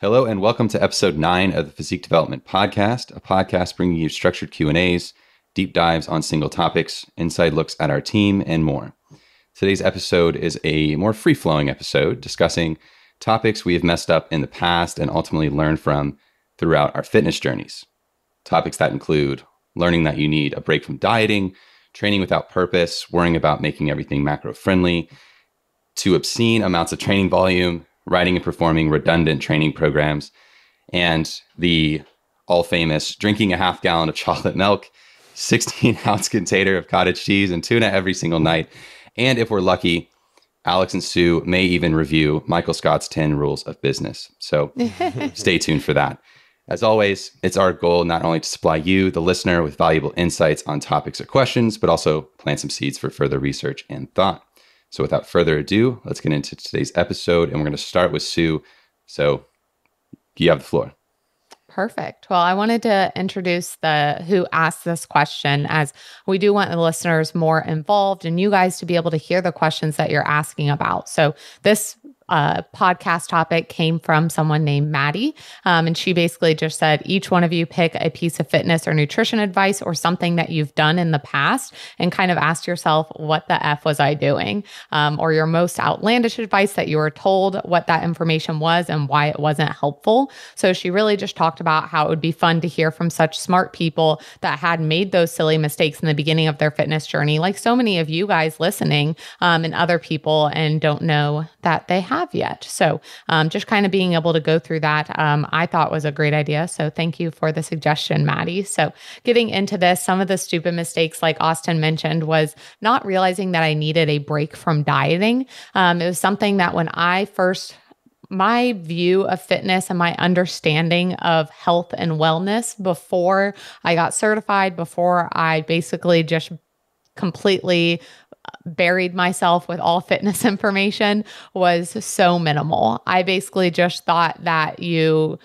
Hello and welcome to episode 9 of the Physique Development Podcast, a podcast bringing you structured Q&As, deep dives on single topics, inside looks at our team and more. Today's episode is a more free-flowing episode discussing topics we have messed up in the past and ultimately learned from throughout our fitness journeys. Topics that include learning that you need a break from dieting, training without purpose, worrying about making everything macro friendly, to obscene amounts of training volume, writing and performing redundant training programs, and the all famous drinking a half gallon of chocolate milk, 16 ounce container of cottage cheese, and tuna every single night. And if we're lucky, Alex and Sue may even review Michael Scott's 10 rules of business. So stay tuned for that. As always, it's our goal not only to supply you, the listener, with valuable insights on topics or questions, but also plant some seeds for further research and thought. So without further ado, let's get into today's episode. And we're going to start with Sue. So you have the floor. Perfect. Well, I wanted to introduce the who asked this question as we do want the listeners more involved and you guys to be able to hear the questions that you're asking about. So this uh, podcast topic came from someone named Maddie. Um, and she basically just said, each one of you pick a piece of fitness or nutrition advice or something that you've done in the past and kind of ask yourself, what the F was I doing? Um, or your most outlandish advice that you were told, what that information was and why it wasn't helpful. So she really just talked about how it would be fun to hear from such smart people that had made those silly mistakes in the beginning of their fitness journey, like so many of you guys listening um, and other people, and don't know that they have have yet. So um, just kind of being able to go through that, um, I thought was a great idea. So thank you for the suggestion, Maddie. So getting into this, some of the stupid mistakes, like Austin mentioned, was not realizing that I needed a break from dieting. Um, it was something that when I first my view of fitness and my understanding of health and wellness before I got certified, before I basically just completely buried myself with all fitness information was so minimal. I basically just thought that you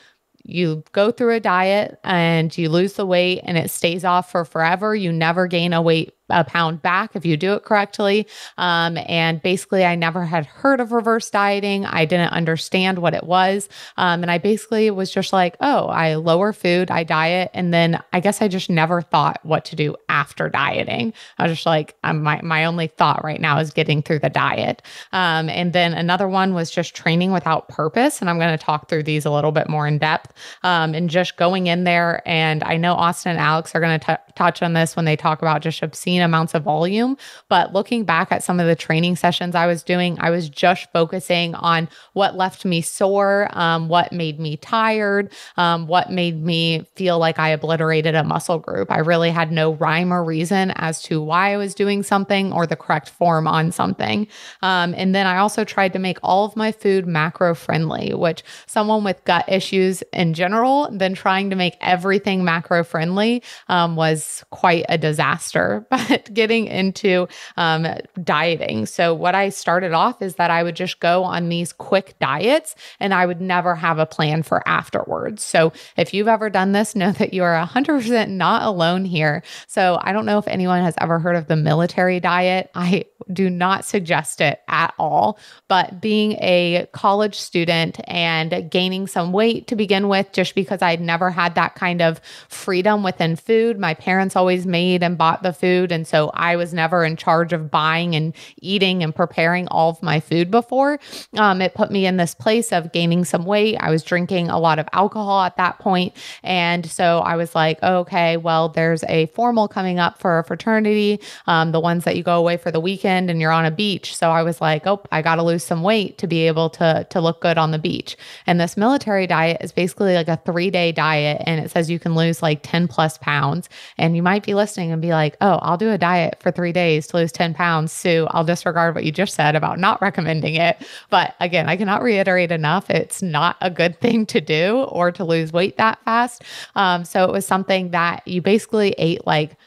you go through a diet and you lose the weight and it stays off for forever. You never gain a weight a pound back if you do it correctly. Um, and basically, I never had heard of reverse dieting. I didn't understand what it was. Um, and I basically was just like, oh, I lower food, I diet. And then I guess I just never thought what to do after dieting. I was just like, um, my, my only thought right now is getting through the diet. Um, and then another one was just training without purpose. And I'm going to talk through these a little bit more in depth um, and just going in there. And I know Austin and Alex are going to touch on this when they talk about just obscene amounts of volume. But looking back at some of the training sessions I was doing, I was just focusing on what left me sore, um, what made me tired, um, what made me feel like I obliterated a muscle group. I really had no rhyme or reason as to why I was doing something or the correct form on something. Um, and then I also tried to make all of my food macro friendly, which someone with gut issues in general, then trying to make everything macro friendly um, was quite a disaster. But but getting into um, dieting. So, what I started off is that I would just go on these quick diets and I would never have a plan for afterwards. So, if you've ever done this, know that you are 100% not alone here. So, I don't know if anyone has ever heard of the military diet. I do not suggest it at all. But being a college student and gaining some weight to begin with, just because I'd never had that kind of freedom within food, my parents always made and bought the food. And so I was never in charge of buying and eating and preparing all of my food before. Um, it put me in this place of gaining some weight. I was drinking a lot of alcohol at that point, And so I was like, okay, well, there's a formal coming up for a fraternity, um, the ones that you go away for the weekend and you're on a beach. So I was like, oh, I got to lose some weight to be able to, to look good on the beach. And this military diet is basically like a three day diet. And it says you can lose like 10 plus pounds. And you might be listening and be like, oh, I'll do do a diet for three days to lose 10 pounds. Sue, I'll disregard what you just said about not recommending it. But again, I cannot reiterate enough. It's not a good thing to do or to lose weight that fast. Um, so it was something that you basically ate like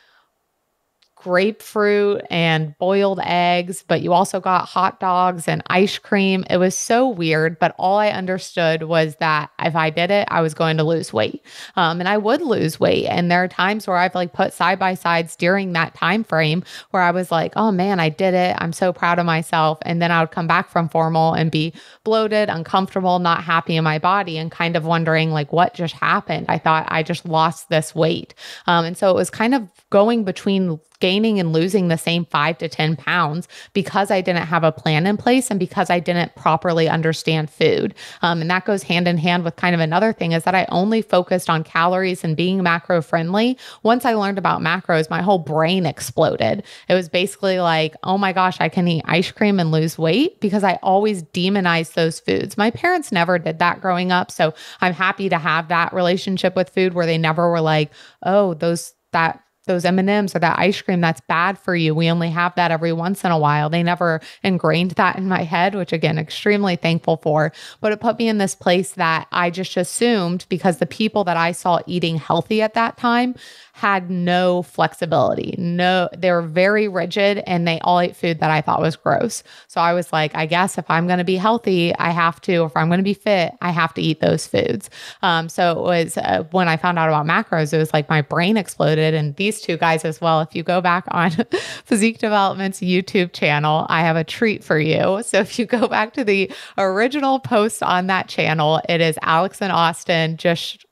grapefruit and boiled eggs, but you also got hot dogs and ice cream. It was so weird, but all I understood was that if I did it, I was going to lose weight. Um, and I would lose weight. And there are times where I've like put side by sides during that time frame where I was like, oh man, I did it. I'm so proud of myself. And then I would come back from formal and be bloated, uncomfortable, not happy in my body, and kind of wondering like what just happened. I thought I just lost this weight. Um, and so it was kind of going between gaining and losing the same five to 10 pounds because I didn't have a plan in place and because I didn't properly understand food. Um, and that goes hand in hand with kind of another thing is that I only focused on calories and being macro friendly. Once I learned about macros, my whole brain exploded. It was basically like, oh my gosh, I can eat ice cream and lose weight because I always demonized those foods. My parents never did that growing up. So I'm happy to have that relationship with food where they never were like, oh, those that those M&Ms or that ice cream that's bad for you. We only have that every once in a while. They never ingrained that in my head, which again, extremely thankful for. But it put me in this place that I just assumed because the people that I saw eating healthy at that time had no flexibility. No, they were very rigid and they all ate food that I thought was gross. So I was like, I guess if I'm going to be healthy, I have to, if I'm going to be fit, I have to eat those foods. Um, so it was uh, when I found out about macros, it was like my brain exploded. And these two guys as well, if you go back on Physique Development's YouTube channel, I have a treat for you. So if you go back to the original post on that channel, it is Alex and Austin just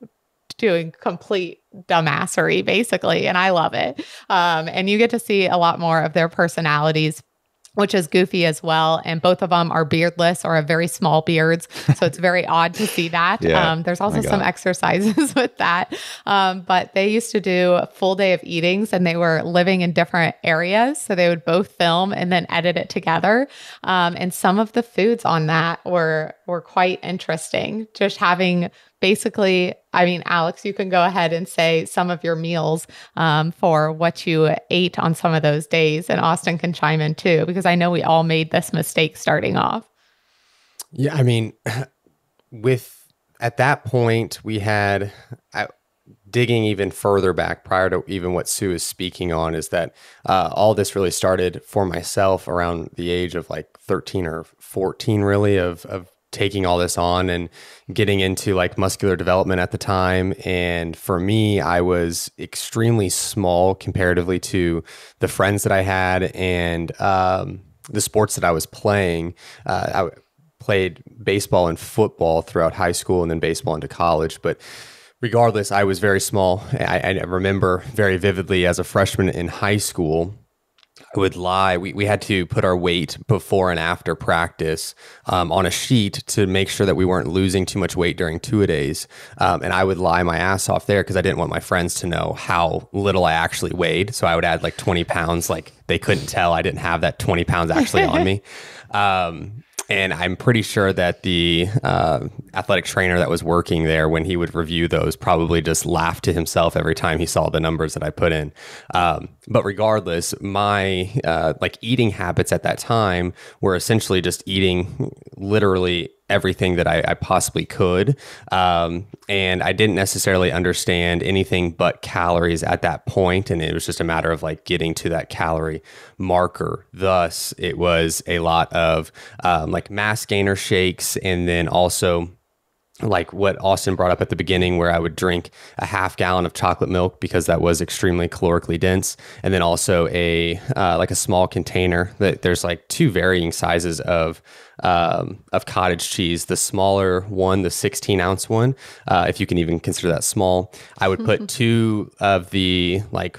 doing complete dumbassery basically and i love it um, and you get to see a lot more of their personalities which is goofy as well. And both of them are beardless or have very small beards. So it's very odd to see that. Yeah. Um, there's oh also some exercises with that. Um, but they used to do a full day of eatings and they were living in different areas. So they would both film and then edit it together. Um, and some of the foods on that were were quite interesting. Just having basically, I mean, Alex, you can go ahead and say some of your meals um, for what you ate on some of those days, and Austin can chime in too, because I know we all made this mistake starting off. Yeah, I mean, with at that point, we had I, digging even further back prior to even what Sue is speaking on is that uh, all this really started for myself around the age of like 13 or 14 really of, of taking all this on and getting into like muscular development at the time. And for me, I was extremely small comparatively to the friends that I had and um, the sports that I was playing. Uh, I played baseball and football throughout high school and then baseball into college. But regardless, I was very small. I, I remember very vividly as a freshman in high school I would lie. We, we had to put our weight before and after practice um, on a sheet to make sure that we weren't losing too much weight during two a days. Um, and I would lie my ass off there because I didn't want my friends to know how little I actually weighed. So I would add like 20 pounds. Like they couldn't tell I didn't have that 20 pounds actually on me. Um, and I'm pretty sure that the uh, athletic trainer that was working there, when he would review those, probably just laughed to himself every time he saw the numbers that I put in. Um, but regardless, my uh, like eating habits at that time were essentially just eating literally everything that I, I possibly could. Um, and I didn't necessarily understand anything but calories at that point, And it was just a matter of like getting to that calorie marker. Thus, it was a lot of um, like mass gainer shakes and then also like what Austin brought up at the beginning, where I would drink a half gallon of chocolate milk because that was extremely calorically dense, and then also a uh, like a small container that there's like two varying sizes of um, of cottage cheese, the smaller one, the 16 ounce one, uh, if you can even consider that small. I would put two of the like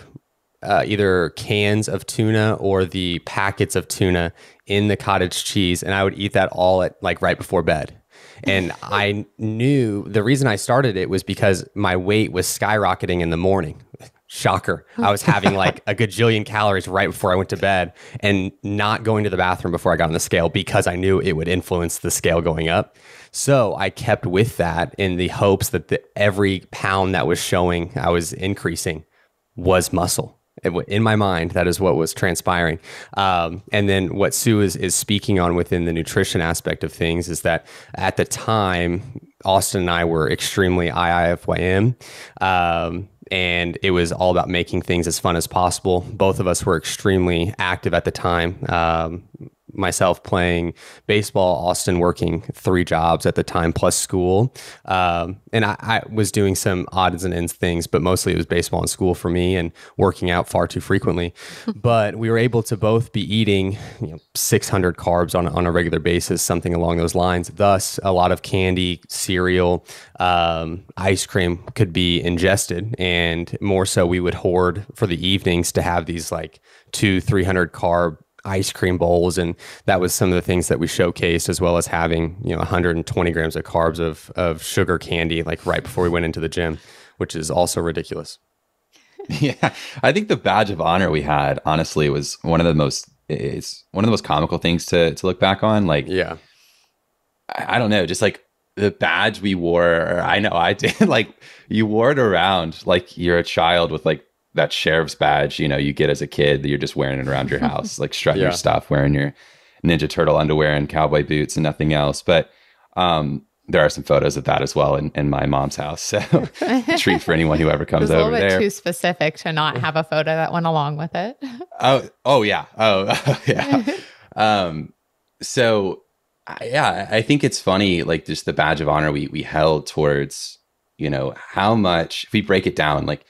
uh, either cans of tuna or the packets of tuna in the cottage cheese, and I would eat that all at like right before bed. And I knew the reason I started it was because my weight was skyrocketing in the morning. Shocker. I was having like a gajillion calories right before I went to bed and not going to the bathroom before I got on the scale because I knew it would influence the scale going up. So I kept with that in the hopes that the, every pound that was showing I was increasing was muscle. It, in my mind, that is what was transpiring. Um, and then what Sue is, is speaking on within the nutrition aspect of things is that at the time, Austin and I were extremely IIFYM. Um, and it was all about making things as fun as possible. Both of us were extremely active at the time. Um, myself playing baseball, Austin working three jobs at the time plus school. Um, and I, I, was doing some odds and ends things, but mostly it was baseball and school for me and working out far too frequently. but we were able to both be eating you know, 600 carbs on, on a regular basis, something along those lines. Thus, a lot of candy, cereal, um, ice cream could be ingested. And more so, we would hoard for the evenings to have these like two, 300 carb ice cream bowls and that was some of the things that we showcased as well as having you know 120 grams of carbs of of sugar candy like right before we went into the gym which is also ridiculous yeah i think the badge of honor we had honestly was one of the most it's one of the most comical things to to look back on like yeah i, I don't know just like the badge we wore i know i did like you wore it around like you're a child with like that sheriff's badge you know you get as a kid that you're just wearing it around your house like strut yeah. your stuff wearing your ninja turtle underwear and cowboy boots and nothing else but um, there are some photos of that as well in, in my mom's house. So treat for anyone who ever comes over there. A little bit there. too specific to not have a photo that went along with it. oh, oh yeah, oh, oh yeah. um, so yeah, I think it's funny, like just the badge of honor we we held towards, you know, how much if we break it down, like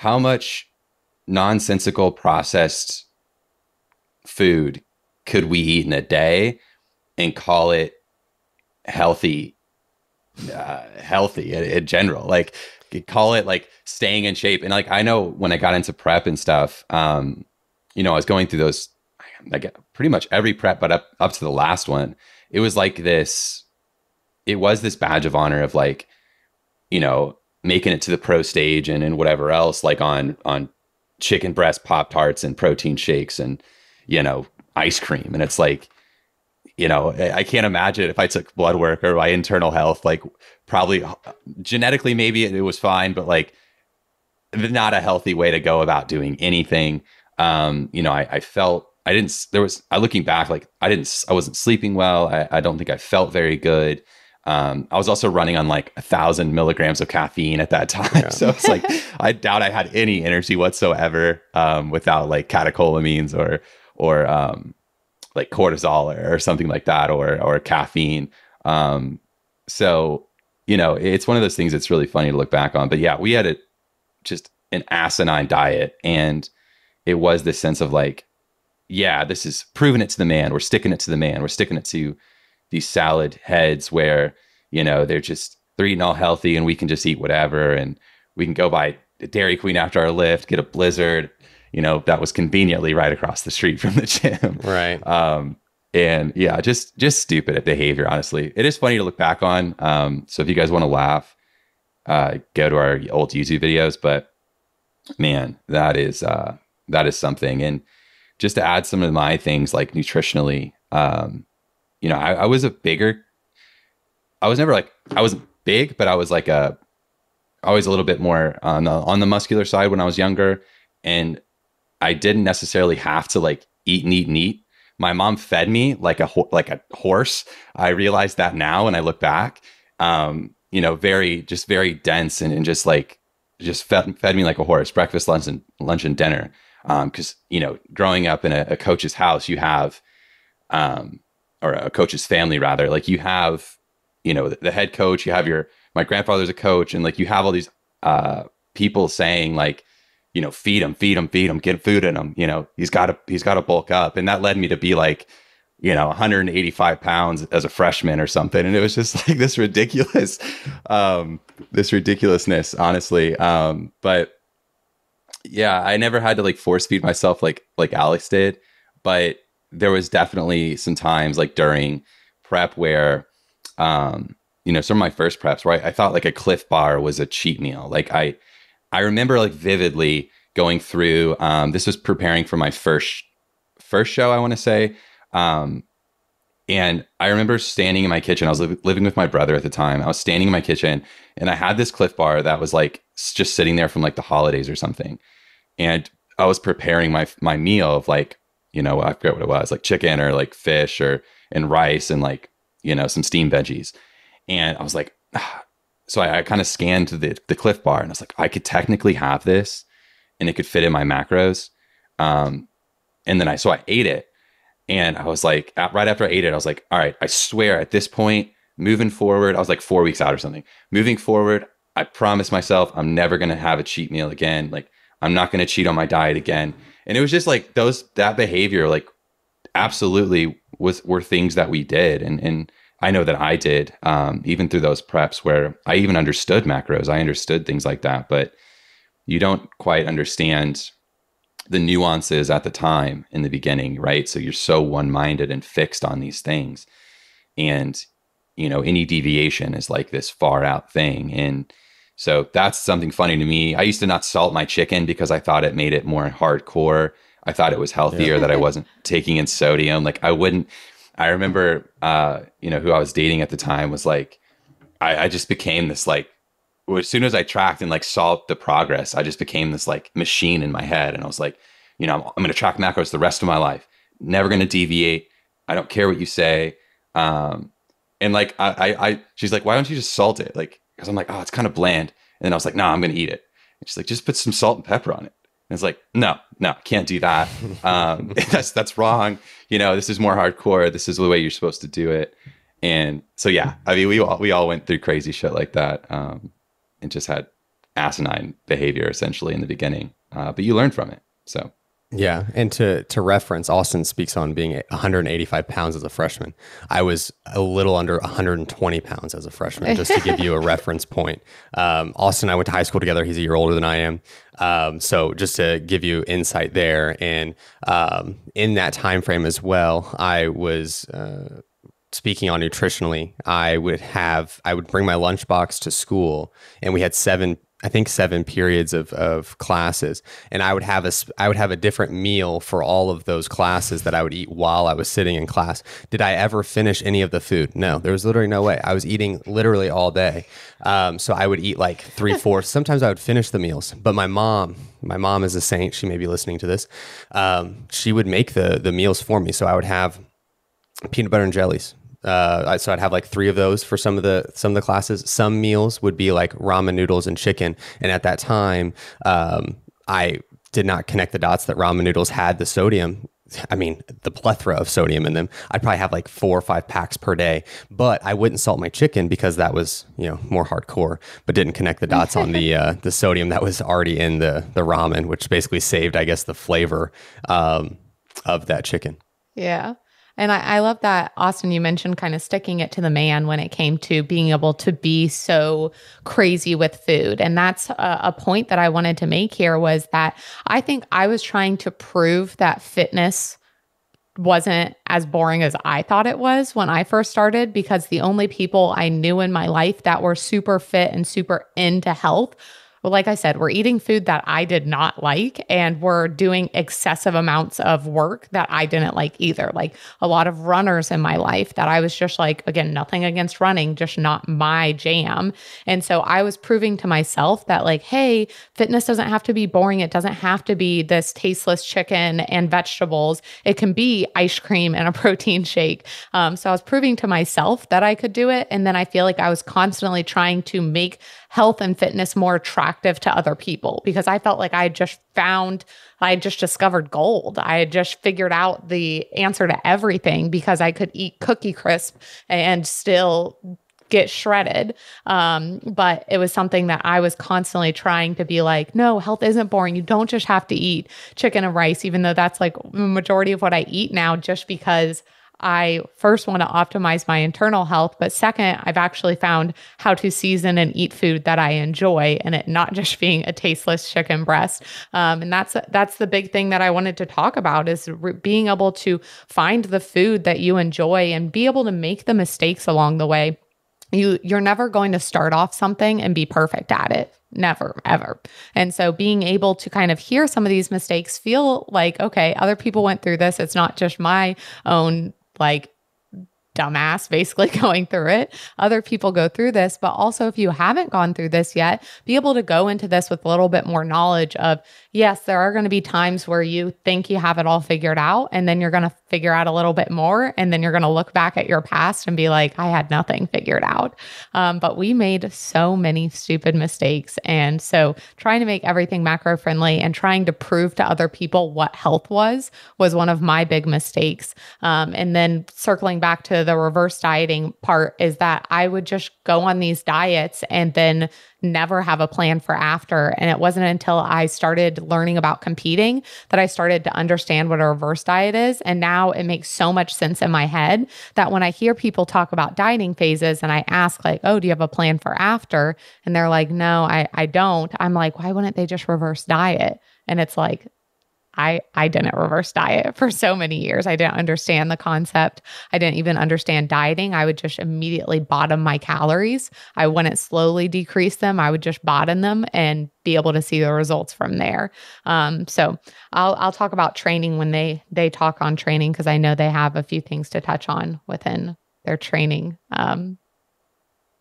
how much nonsensical processed food could we eat in a day and call it healthy uh, healthy in, in, general like call it like staying in shape and like i know when i got into prep and stuff um you know i was going through those like pretty much every prep but up up to the last one it was like this it was this badge of honor of like you know making it to the pro stage and and whatever else, like on on chicken breast pop tarts and protein shakes and you know ice cream, and it's like you know I can't imagine if I took blood work or my internal health, like probably uh, genetically maybe it, it was fine, but like not a healthy way to go about doing anything. Um, you know, I, I felt I didn't. There was I looking back, like I didn't. I wasn't sleeping well. I, I don't think I felt very good. Um, I was also running on like a thousand milligrams of caffeine at that time. Yeah. So it's like, I doubt I had any energy whatsoever um, without like catecholamines or, or um, like cortisol or, or, something like that or, or caffeine. Um, so, you know, it's one of those things that's really funny to look back on. But yeah, we had a, just an asinine diet. And it was this sense of like, yeah, this is proving it to the man. We're sticking it to the man. We're sticking it to these salad heads where you know they're just they're eating all healthy and we can just eat whatever and we can go by Dairy Queen after our lift, get a Blizzard. You know that was conveniently right across the street from the gym. Right. Um, and yeah, just just stupid behavior. Honestly, it is funny to look back on. Um, so if you guys want to laugh, uh, go to our old YouTube videos. But man, that is uh, that is something. And just to add some of my things like nutritionally, um, you know, I, I was a bigger, I was never like, I wasn't big, but I was like a, always a little bit more on the, on the muscular side when I was younger. And I didn't necessarily have to like eat and eat and eat. My mom fed me like a, ho- like a horse. I realized that now when I look back, um, you know, very, just very dense and, and just like, just fed, fed me like a horse, breakfast, lunch and lunch and dinner because um, you know growing up in a, a, coach's house you have um, or a coach's family rather like you have you know the, the head coach you have your my grandfather's a coach and like you have all these uh people saying like you know feed him feed him feed him get food in him you know he's got to he's got to bulk up and that led me to be like you know 185 pounds as a freshman or something and it was just like this ridiculous um this ridiculousness honestly um but yeah i never had to like force feed myself like like alex did but there was definitely some times like during prep where um you know some of my first preps right i thought like a cliff bar was a cheat meal like i i remember like vividly going through um this was preparing for my first first show i want to say um and i remember standing in my kitchen i was li- living with my brother at the time i was standing in my kitchen and i had this cliff bar that was like just sitting there from like the holidays or something and i was preparing my my meal of like you know, I forget what it was, like chicken or like fish or and rice and like, you know, some steamed veggies. And I was like, ah. so I, I kind of scanned the, the cliff bar and I was like, I could technically have this and it could fit in my macros. Um, and then I, so I ate it and I was like, at, right after I ate it, I was like, all right, I swear at this point, moving forward, I was like four weeks out or something. Moving forward, I promised myself I'm never going to have a cheat meal again. Like I'm not going to cheat on my diet again. And it was just like those that behavior like absolutely was were things that we did and and I know that I did um, even through those preps where I even understood macros. I understood things like that, but you don't quite understand the nuances at the time in the beginning, right? So you're so one-minded and fixed on these things. And you know, any deviation is like this far out thing and so that's something funny to me. I used to not salt my chicken because I thought it made it more hardcore. I thought it was healthier yeah. that I wasn't taking in sodium. Like I wouldn't. I remember, uh, you know, who I was dating at the time was like, I, I just became this like as soon as I tracked and like saw the progress, I just became this like machine in my head. And I was like, you know, I'm, I'm going to track macros the rest of my life. Never going to deviate. I don't care what you say. Um, and like, I, I, I, she's like, why don't you just salt it? Like, because I'm like, oh, it's kind of bland. And then I was like, no, nah, I'm going to eat it. And she's like, just put some salt and pepper on it. And it's like, no, no, can't do that. Um, that's that's wrong. You know, this is more hardcore. This is the way you're supposed to do it. And so yeah, I mean, we all we all went through crazy shit like that, um, and just had asinine behavior essentially in the beginning. Uh, but you learn from it. So yeah, and to to reference, Austin speaks on being 185 pounds as a freshman. I was a little under 120 pounds as a freshman, just to give you a reference point. Um, Austin and I went to high school together. He's a year older than I am, um, so just to give you insight there. And um, in that time frame as well, I was. Uh, speaking on nutritionally, I would have I would bring my lunchbox to school, and we had seven I think seven periods of, of classes, and I would have a I would have a different meal for all of those classes that I would eat while I was sitting in class. Did I ever finish any of the food? No, there was literally no way. I was eating literally all day, um, so I would eat like three fourths. Sometimes I would finish the meals, but my mom, my mom is a saint. She may be listening to this. Um, she would make the the meals for me, so I would have peanut butter and jellies uh, so I'd have like three of those for some of the some of the classes. Some meals would be like ramen noodles and chicken, and at that time, um, I did not connect the dots that ramen noodles had the sodium. I mean, the plethora of sodium in them. I'd probably have like four or five packs per day, but I wouldn't salt my chicken because that was, you know, more hardcore. But didn't connect the dots on the uh, the sodium that was already in the the ramen, which basically saved, I guess, the flavor um, of that chicken. Yeah. And I, I love that, Austin, you mentioned kind of sticking it to the man when it came to being able to be so crazy with food. And that's a, a point that I wanted to make here was that I think I was trying to prove that fitness wasn't as boring as I thought it was when I first started because the only people I knew in my life that were super fit and super into health well, like I said, we're eating food that I did not like, and we're doing excessive amounts of work that I didn't like either. Like a lot of runners in my life that I was just like, again, nothing against running, just not my jam. And so I was proving to myself that, like, hey, fitness doesn't have to be boring. It doesn't have to be this tasteless chicken and vegetables. It can be ice cream and a protein shake. Um, so I was proving to myself that I could do it. And then I feel like I was constantly trying to make health and fitness more attractive to other people because I felt like I had just found, I had just discovered gold. I had just figured out the answer to everything because I could eat cookie crisp and still get shredded. Um, but it was something that I was constantly trying to be like, no, health isn't boring. You don't just have to eat chicken and rice, even though that's like the majority of what I eat now, just because I first want to optimize my internal health, but second, I've actually found how to season and eat food that I enjoy, and it not just being a tasteless chicken breast. Um, and that's that's the big thing that I wanted to talk about is re- being able to find the food that you enjoy and be able to make the mistakes along the way. You you're never going to start off something and be perfect at it never ever and so being able to kind of hear some of these mistakes feel like okay other people went through this it's not just my own like dumbass basically going through it. Other people go through this, but also if you haven't gone through this yet, be able to go into this with a little bit more knowledge of, yes, there are going to be times where you think you have it all figured out, and then you're going to figure out a little bit more. And then you're going to look back at your past and be like, I had nothing figured out. Um, but we made so many stupid mistakes. And so trying to make everything macro friendly and trying to prove to other people what health was, was one of my big mistakes. Um, and then circling back to the reverse dieting part is that I would just go on these diets and then never have a plan for after. And it wasn't until I started learning about competing that I started to understand what a reverse diet is. And now it makes so much sense in my head that when I hear people talk about dieting phases and I ask, like, oh, do you have a plan for after? And they're like, no, I, I don't. I'm like, why wouldn't they just reverse diet? And it's like, I I didn't reverse diet for so many years. I didn't understand the concept. I didn't even understand dieting. I would just immediately bottom my calories. I wouldn't slowly decrease them. I would just bottom them and be able to see the results from there. Um, so I'll I'll talk about training when they they talk on training because I know they have a few things to touch on within their training. Um,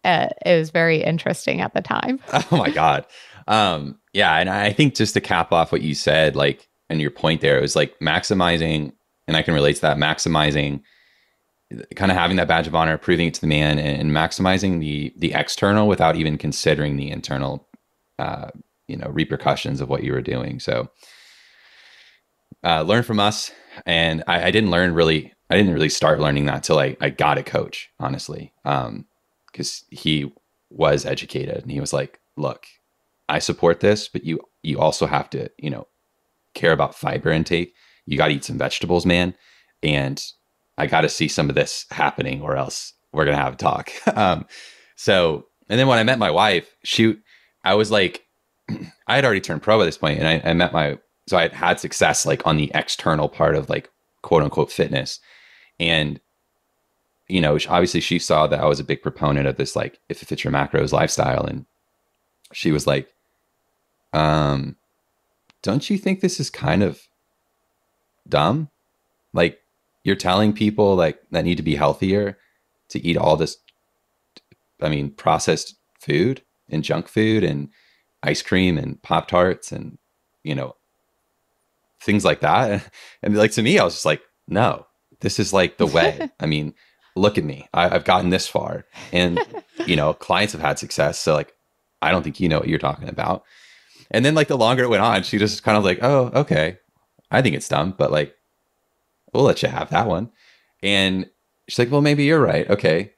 uh, it was very interesting at the time. oh my god. Um, yeah, and I think just to cap off what you said, like and your point there. It was like maximizing, and I can relate to that, maximizing kind of having that badge of honor, proving it to the man and, and maximizing the the external without even considering the internal uh, you know, repercussions of what you were doing. So uh, learn from us. And I, I didn't learn really I didn't really start learning that till I, I got a coach, honestly. Um, cause he was educated and he was like, look, I support this, but you, you also have to, you know, care about fiber intake, you got to eat some vegetables, man. And I got to see some of this happening, or else we're gonna have a talk. um, so, and then when I met my wife, shoot, I was like, I had already turned pro at this point, and I, I met my, so I had had success like on the external part of like quote unquote fitness, and you know, obviously she saw that I was a big proponent of this like if it fits your macros lifestyle, and she was like, um, don't you think this is kind of dumb? Like you're telling people like that need to be healthier to eat all this I mean processed food and junk food and ice cream and pop tarts and you know things like that and like to me I was just like no this is like the way I mean look at me I, I've gotten this far and you know clients have had success so like I don't think you know what you're talking about and then like the longer it went on, she just kind of like, oh, okay, I think it's dumb, but like, we'll let you have that one. And she's like, well, maybe you're right. Okay.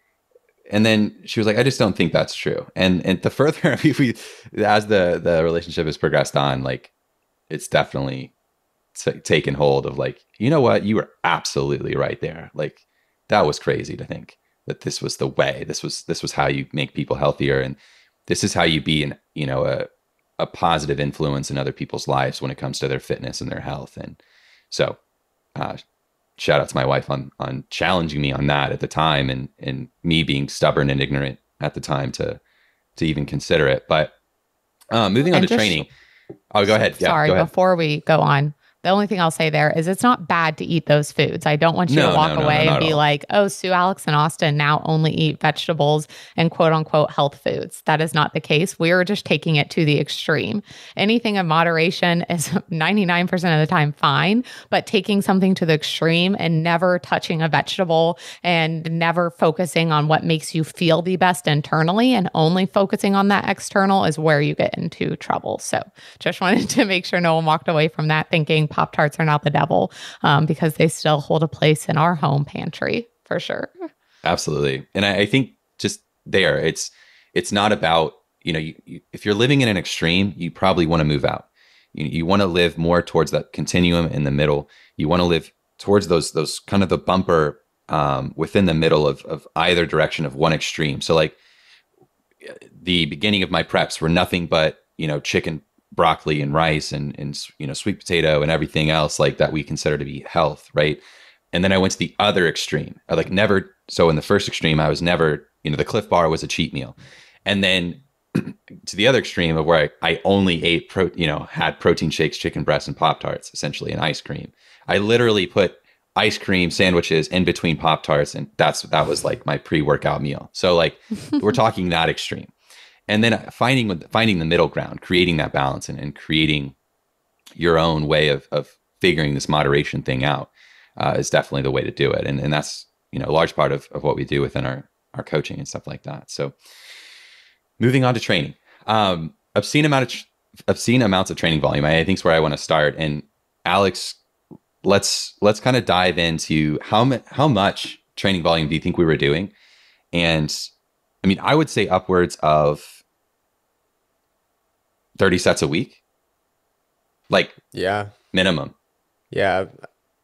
And then she was like, I just don't think that's true. And and the further we, as the the relationship has progressed on, like it's definitely t- taken hold of like, you know what, you were absolutely right there. Like that was crazy to think that this was the way. This was this was how you make people healthier and this is how you be an, you know, a a positive influence in other people's lives when it comes to their fitness and their health. And so, uh, shout out to my wife on on challenging me on that at the time, and and me being stubborn and ignorant at the time to to even consider it. But uh, moving on and to just, training. Oh, go ahead. Yeah, sorry, go ahead. before we go on, the only thing I'll say there is it's not bad to eat those foods. I don't want you no, to walk no, no, away and be like, oh, Sue, Alex, and Austin now only eat vegetables and quote unquote health foods. That is not the case. We are just taking it to the extreme. Anything in moderation is 99% of the time fine, but taking something to the extreme and never touching a vegetable and never focusing on what makes you feel the best internally and only focusing on that external is where you get into trouble. So just wanted to make sure no one walked away from that thinking, Pop Tarts are not the devil um, because they still hold a place in our home pantry for sure. Absolutely. And I, I think just there, it's, it's not about, you know, you, you, if you're living in an extreme, you probably want to move out. You, you want to live more towards that continuum in the middle. You want to live towards those, those kind of the bumper um, within the middle of, of either direction of one extreme. So like the beginning of my preps were nothing but, you know, chicken broccoli and rice and and you know sweet potato and everything else like that we consider to be health, right? And then I went to the other extreme. I like never so in the first extreme I was never, you know, the cliff bar was a cheat meal. And then to the other extreme of where I, I only ate pro, you know, had protein shakes, chicken breasts and pop tarts essentially and ice cream. I literally put ice cream sandwiches in between pop tarts and that's that was like my pre-workout meal so like we're talking that extreme and then uh, finding finding the middle ground, creating that balance, and, and creating your own way of of figuring this moderation thing out uh, is definitely the way to do it. And and that's you know a large part of of what we do within our our coaching and stuff like that. So moving on to training, um, obscene amount of tr- obscene amounts of training volume. I, I think is where I want to start. And Alex, let's let's kind of dive into how mu- how much training volume do you think we were doing, and I mean, I would say upwards of 30 sets a week. Like, yeah, minimum. Yeah.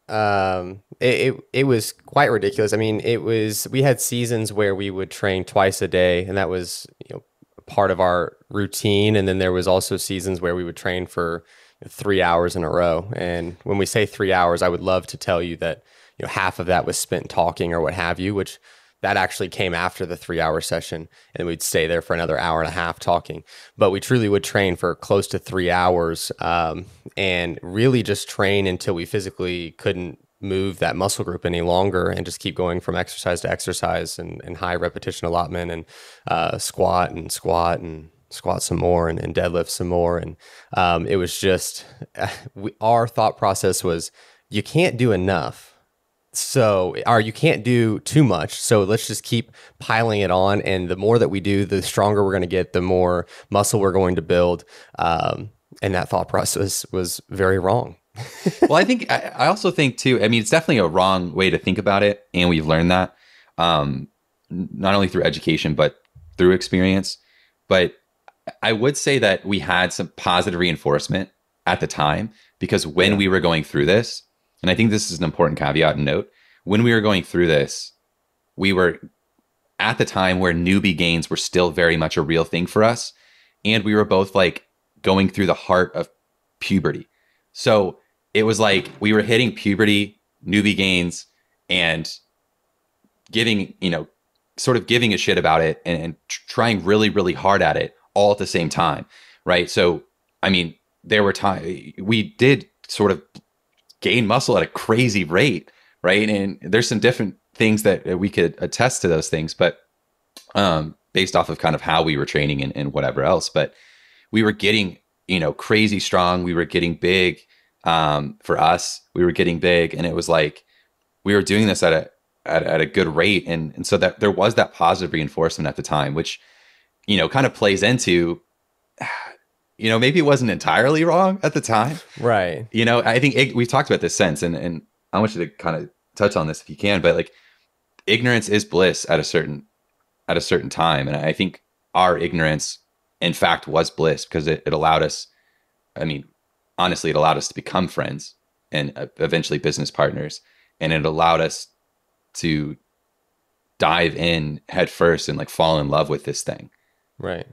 Um, it, it, it was quite ridiculous. I mean, it was, we had seasons where we would train twice a day, and that was, you know, part of our routine. And then there was also seasons where we would train for three hours in a row. And when we say three hours, I would love to tell you that, you know, half of that was spent talking or what have you, which that actually came after the three hour session and we'd stay there for another hour and a half talking but we truly would train for close to three hours um, and really just train until we physically couldn't move that muscle group any longer and just keep going from exercise to exercise and, and high repetition allotment and uh, squat and squat and squat some more and, and deadlift some more and um, it was just we, our thought process was you can't do enough so or you can't do too much so let's just keep piling it on and the more that we do the stronger we're going to get the more muscle we're going to build um, and that thought process was very wrong well i think I, I, also think too i mean it's definitely a wrong way to think about it and we've learned that um, not only through education but through experience but i would say that we had some positive reinforcement at the time because when yeah. we were going through this and I think this is an important caveat and note. When we were going through this, we were at the time where newbie gains were still very much a real thing for us. And we were both like going through the heart of puberty. So it was like we were hitting puberty, newbie gains, and giving, you know, sort of giving a shit about it and, and trying really, really hard at it all at the same time. Right. So, I mean, there were times we did sort of gain muscle at a crazy rate, right? And there's some different things that we could attest to those things, but um, based off of kind of how we were training and, and whatever else. But we were getting, you know, crazy strong. We were getting big. Um, for us, we were getting big, and it was like we were doing this at a at, at a good rate, and and so that there was that positive reinforcement at the time, which you know kind of plays into you know, maybe it wasn't entirely wrong at the time. Right. You know, I think it, we've talked about this since, and, and I want you to kind of touch on this if you can, but like ignorance is bliss at a certain at a certain time. And I think our ignorance, in fact, was bliss because it, it allowed us, I mean, honestly, it allowed us to become friends and uh, eventually business partners. And it allowed us to dive in headfirst and like fall in love with this thing. Right.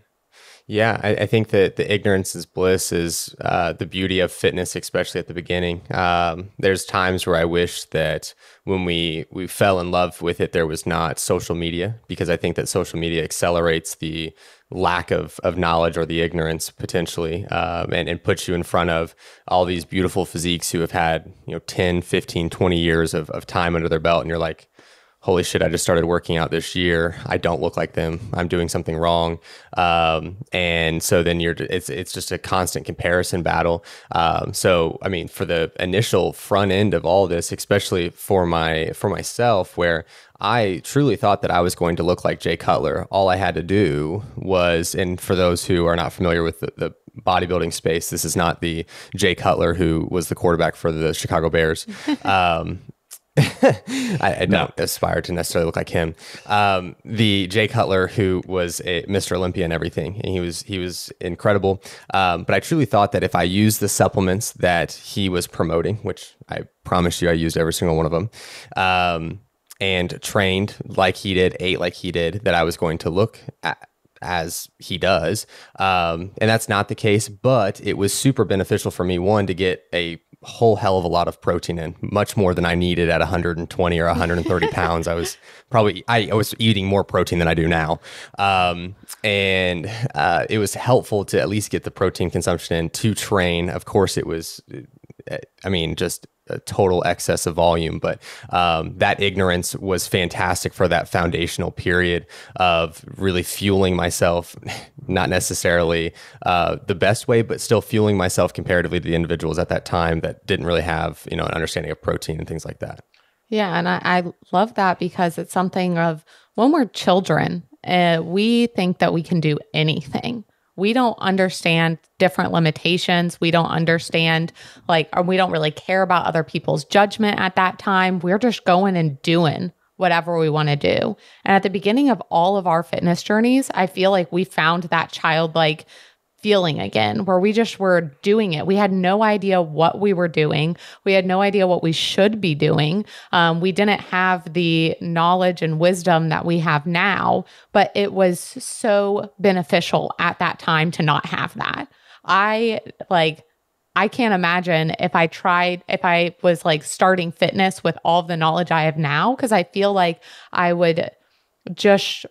Yeah, I, I, think that the ignorance is bliss is uh, the beauty of fitness, especially at the beginning. Um, there's times where I wish that when we we fell in love with it, there was not social media because I think that social media accelerates the lack of of knowledge or the ignorance potentially um, and, and puts you in front of all these beautiful physiques who have had you know 10 15 20 years of, of time under their belt and you're like holy shit, I just started working out this year. I don't look like them. I'm doing something wrong. Um, and so then you're, it's, it's just a constant comparison battle. Um, so, I mean, for the initial front end of all this, especially for my, for myself, where I truly thought that I was going to look like Jay Cutler. All I had to do was, and for those who are not familiar with the, the bodybuilding space. This is not the Jay Cutler who was the quarterback for the Chicago Bears. Um, I, I, don't no. aspire to necessarily look like him. Um, the Jay Cutler, who was a Mr. Olympia and everything, and he was he was incredible. Um, but I truly thought that if I used the supplements that he was promoting, which I promise you, I used every single one of them, um, and trained like he did, ate like he did, that I was going to look at, as he does. Um, and that's not the case, but it was super beneficial for me, one, to get a whole hell of a lot of protein in, much more than I needed at 120 or 130 pounds. I was probably I, I, was eating more protein than I do now, um, and uh, it was helpful to at least get the protein consumption in to train. Of course, it was, uh, I mean, just a total excess of volume, but um, that ignorance was fantastic for that foundational period of really fueling myself, not necessarily uh, the best way, but still fueling myself comparatively to the individuals at that time that didn't really have you know an understanding of protein and things like that. Yeah, and I, I love that because it's something of when we're children, uh, we think that we can do anything we don't understand different limitations. We don't understand, like, or we don't really care about other people's judgment at that time. We're just going and doing whatever we want to do. And at the beginning of all of our fitness journeys, I feel like we found that childlike feeling again, where we just were doing it. We had no idea what we were doing. We had no idea what we should be doing. Um, we didn't have the knowledge and wisdom that we have now, but it was so beneficial at that time to not have that. I like, I can't imagine if I tried, if I was like starting fitness with all the knowledge I have now, because I feel like I would just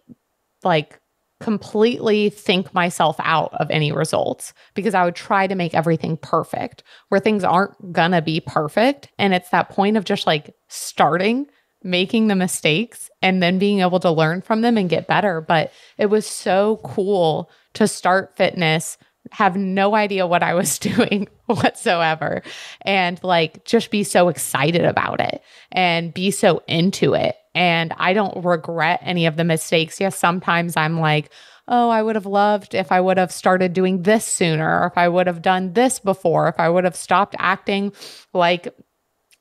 like completely think myself out of any results because I would try to make everything perfect where things aren't gonna be perfect. And it's that point of just like starting, making the mistakes, and then being able to learn from them and get better. But it was so cool to start fitness. Have no idea what I was doing whatsoever, and like just be so excited about it and be so into it and I don't regret any of the mistakes. Yes, sometimes I'm like, oh, I would have loved if I would have started doing this sooner, or if I would have done this before, if I would have stopped acting like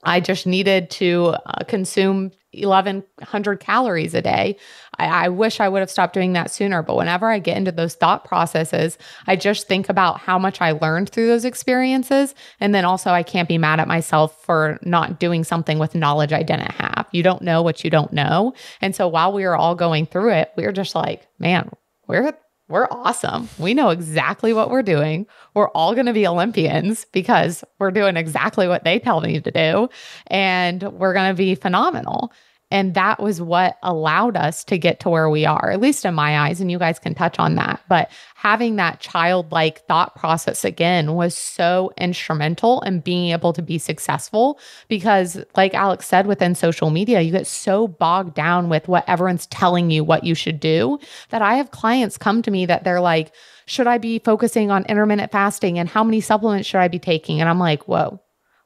I just needed to uh, consume 1100 calories a day. I, I, wish I would have stopped doing that sooner, but whenever I get into those thought processes, I just think about how much I learned through those experiences. And then also, I can't be mad at myself for not doing something with knowledge I didn't have. You don't know what you don't know. And so, while we were all going through it, we were just like, man, we're we're awesome. We know exactly what we're doing. We're all going to be Olympians because we're doing exactly what they tell me to do. And we're going to be phenomenal. And that was what allowed us to get to where we are, at least in my eyes. And you guys can touch on that. But having that childlike thought process again was so instrumental in being able to be successful because, like Alex said, within social media, you get so bogged down with what everyone's telling you what you should do that I have clients come to me that they're like, should I be focusing on intermittent fasting and how many supplements should I be taking? And I'm like, whoa,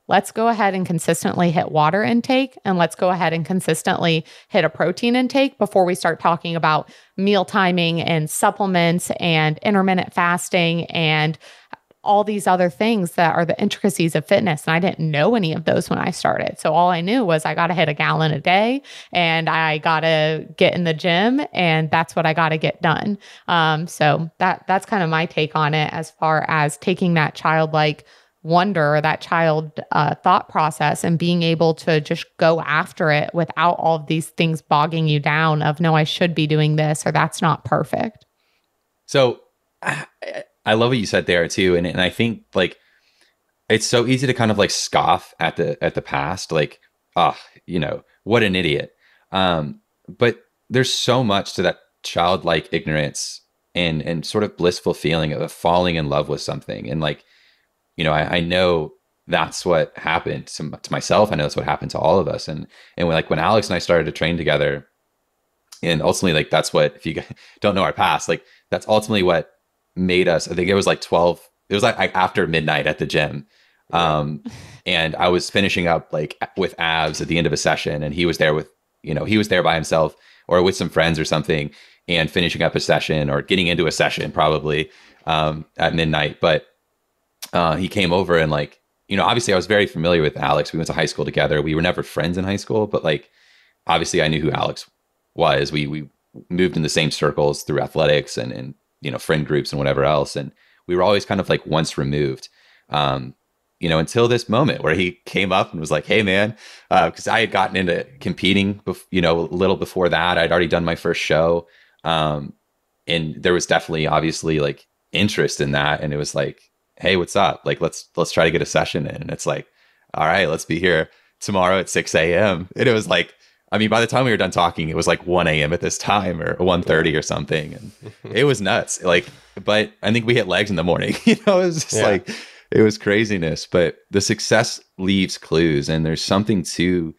let's go ahead and consistently hit water intake and let's go ahead and consistently hit a protein intake before we start talking about meal timing and supplements and intermittent fasting and all these other things that are the intricacies of fitness. And I didn't know any of those when I started. So all I knew was I got to hit a gallon a day and I got to get in the gym and that's what I got to get done. Um, so that, that's kind of my take on it as far as taking that childlike wonder that child uh, thought process and being able to just go after it without all of these things bogging you down of no i should be doing this or that's not perfect so i love what you said there too and, and i think like it's so easy to kind of like scoff at the at the past like ah oh, you know what an idiot um but there's so much to that childlike ignorance and and sort of blissful feeling of falling in love with something and like you know, I, I know that's what happened to, to, myself. I know that's what happened to all of us. And and when, like when Alex and I started to train together, and ultimately like that's what if you don't know our past, like that's ultimately what made us. I think it was like twelve. It was like, after midnight at the gym. Um, and I was finishing up like with abs at the end of a session, and he was there with you know he was there by himself or with some friends or something, and finishing up a session or getting into a session probably um, at midnight, but uh, he came over and like you know obviously I was very familiar with Alex. We went to high school together. We were never friends in high school, but like obviously I knew who Alex was. We we moved in the same circles through athletics and and you know friend groups and whatever else, and we were always kind of like once removed. Um, you know, until this moment where he came up and was like, "Hey, man," because uh, I had gotten into competing, you know, a little before that. I'd already done my first show, um, and there was definitely, obviously, like interest in that, and it was like, hey, what's up? Like, let's let's try to get a session in. And it's like, all right, let's be here tomorrow at 6 a.m. And it was like, I mean, by the time we were done talking, it was like 1 a.m. at this time or 1.30 or something. And it was nuts. Like, but I think we hit legs in the morning. you know, it was just yeah. like it was craziness. But the success leaves clues. And there's something to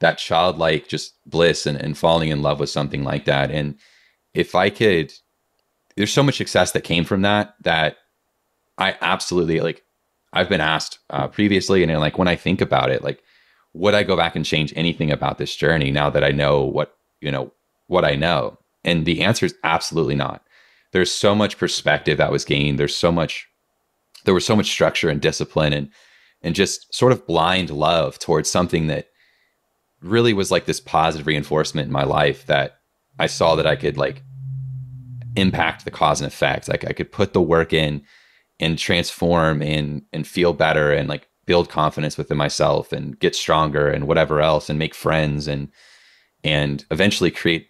that childlike just bliss and, and falling in love with something like that. And if I could there's so much success that came from that that I absolutely like I've been asked uh, previously, and like when I think about it, like would I go back and change anything about this journey now that I know what you know what I know? And the answer is absolutely not. There's so much perspective that was gained. There's so much. There was so much structure and discipline and and just sort of blind love towards something that really was like this positive reinforcement in my life that I saw that I could like impact the cause and effect. Like I could put the work in and transform and and feel better and like build confidence within myself and get stronger and whatever else and make friends and and eventually create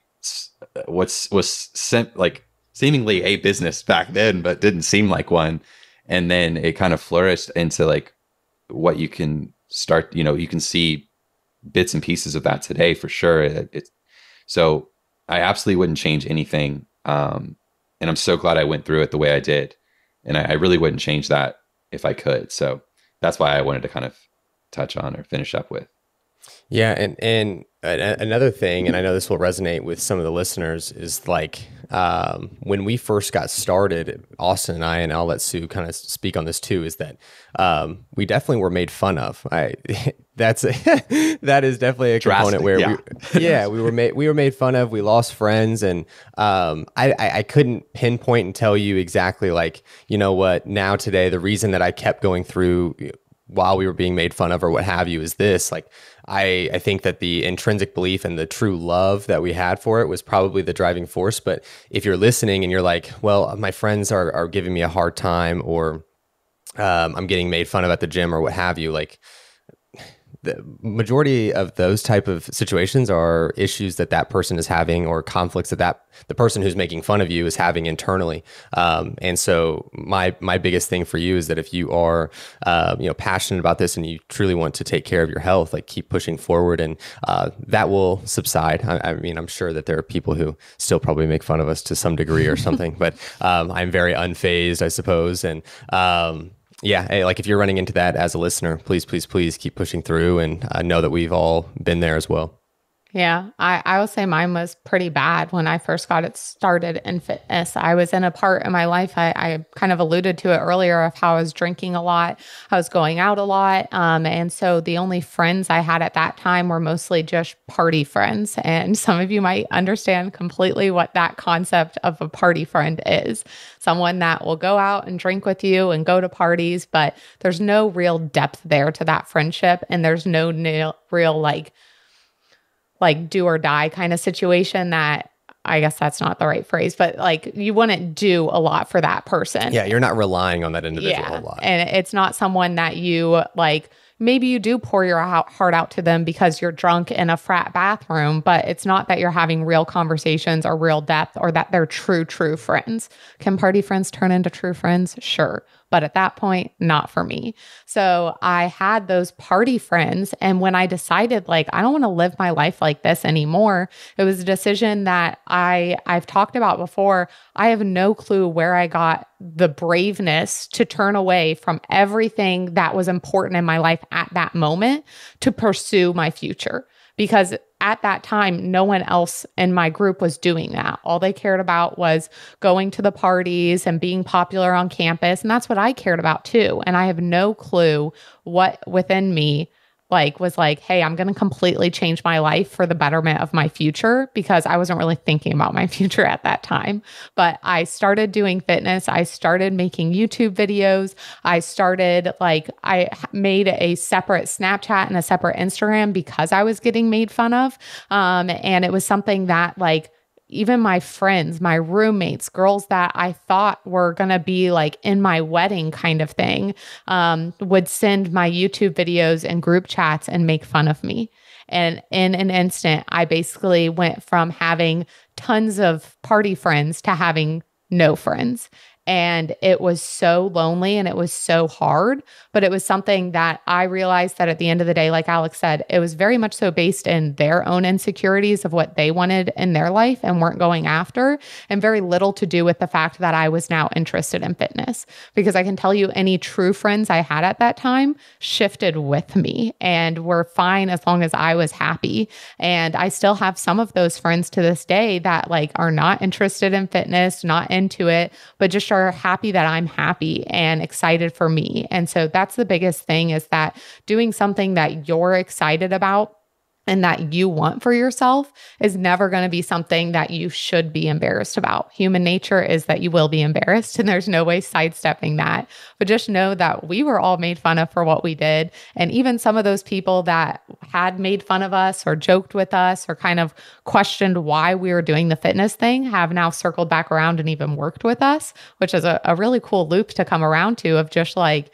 uh, what's was sem- like seemingly a business back then but didn't seem like one and then it kind of flourished into like what you can start you know you can see bits and pieces of that today for sure it, it so i absolutely wouldn't change anything um and i'm so glad i went through it the way i did and I, I really wouldn't change that if I could. So that's why I wanted to kind of touch on or finish up with. Yeah, and and another thing, and I know this will resonate with some of the listeners, is like um, when we first got started, Austin and I, and I'll let Sue kind of speak on this too, is that um, we definitely were made fun of. I that's a, that is definitely a Drastic, component where yeah. we yeah we were made we were made fun of. We lost friends, and um, I, I I couldn't pinpoint and tell you exactly like you know what now today the reason that I kept going through while we were being made fun of or what have you is this like I, I think that the intrinsic belief and the true love that we had for it was probably the driving force. But if you're listening and you're like, well, my friends are, are giving me a hard time or um, I'm getting made fun of at the gym or what have you, like, the majority of those type of situations are issues that that person is having or conflicts that that the person who's making fun of you is having internally um, and so my my biggest thing for you is that if you are uh, you know passionate about this and you truly want to take care of your health like keep pushing forward and uh, that will subside I, I, mean i'm sure that there are people who still probably make fun of us to some degree or something but um, i'm very unfazed i suppose and um, yeah, hey, like if you're running into that as a listener, please, please, please keep pushing through. And I know that we've all been there as well. Yeah, I, I will say mine was pretty bad when I first got it started in fitness. I was in a part of my life, I, I kind of alluded to it earlier, of how I was drinking a lot, I was going out a lot. Um, and so the only friends I had at that time were mostly just party friends. And some of you might understand completely what that concept of a party friend is someone that will go out and drink with you and go to parties, but there's no real depth there to that friendship. And there's no real, like, like do or die kind of situation that I guess that's not the right phrase, but like you wouldn't do a lot for that person. Yeah, you're not relying on that individual yeah. a lot. And it's not someone that you like, maybe you do pour your heart out to them because you're drunk in a frat bathroom, but it's not that you're having real conversations or real depth or that they're true, true friends. Can party friends turn into true friends? Sure. But at that point, not for me. So I had those party friends. And when I decided, like, I don't want to live my life like this anymore, it was a decision that I, I've talked about before. I have no clue where I got the braveness to turn away from everything that was important in my life at that moment to pursue my future because at that time, no one else in my group was doing that. All they cared about was going to the parties and being popular on campus. And that's what I cared about too. And I have no clue what within me like was like, hey, I'm going to completely change my life for the betterment of my future because I wasn't really thinking about my future at that time. But I started doing fitness. I started making YouTube videos. I started like, I made a separate Snapchat and a separate Instagram because I was getting made fun of. Um, and it was something that like, even my friends, my roommates, girls that I thought were going to be like in my wedding kind of thing, um, would send my YouTube videos and group chats and make fun of me. And in an instant, I basically went from having tons of party friends to having no friends and it was so lonely and it was so hard but it was something that i realized that at the end of the day like alex said it was very much so based in their own insecurities of what they wanted in their life and weren't going after and very little to do with the fact that i was now interested in fitness because i can tell you any true friends i had at that time shifted with me and were fine as long as i was happy and i still have some of those friends to this day that like are not interested in fitness not into it but just are happy that I'm happy and excited for me. And so that's the biggest thing is that doing something that you're excited about and that you want for yourself is never going to be something that you should be embarrassed about. Human nature is that you will be embarrassed, and there's no way sidestepping that. But just know that we were all made fun of for what we did. And even some of those people that had made fun of us or joked with us or kind of questioned why we were doing the fitness thing have now circled back around and even worked with us, which is a, a really cool loop to come around to of just like,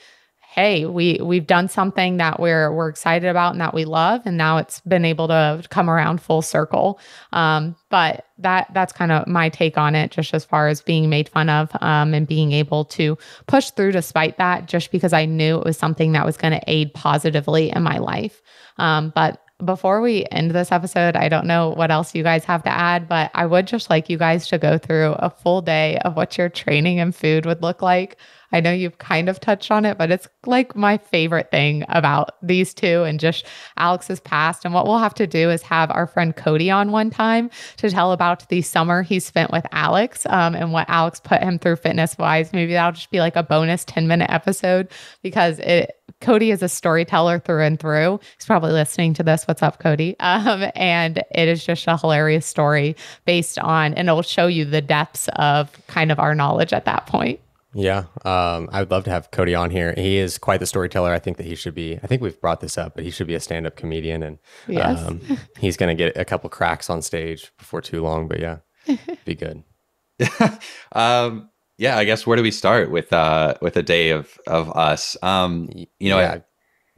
hey, we we've done something that we're we're excited about and that we love, and now it's been able to come around full circle. Um, but that that's kind of my take on it, just as far as being made fun of um, and being able to push through despite that, just because I knew it was something that was going to aid positively in my life. Um, but before we end this episode, I don't know what else you guys have to add, but I would just like you guys to go through a full day of what your training and food would look like I know you've kind of touched on it, but it's like my favorite thing about these two and just Alex's past. And what we'll have to do is have our friend Cody on one time to tell about the summer he spent with Alex um, and what Alex put him through fitness wise. Maybe that'll just be like a bonus 10 minute episode because it, Cody is a storyteller through and through. He's probably listening to this. What's up, Cody? Um, and it is just a hilarious story based on, and it'll show you the depths of kind of our knowledge at that point. Yeah, um, I would love to have Cody on here. He is quite the storyteller. I think that he should be. I think we've brought this up, but he should be a stand-up comedian, and yes. um, he's going to get a couple cracks on stage before too long. But yeah, be good. um, yeah, I guess where do we start with uh, with a day of of us? Um, you know, yeah.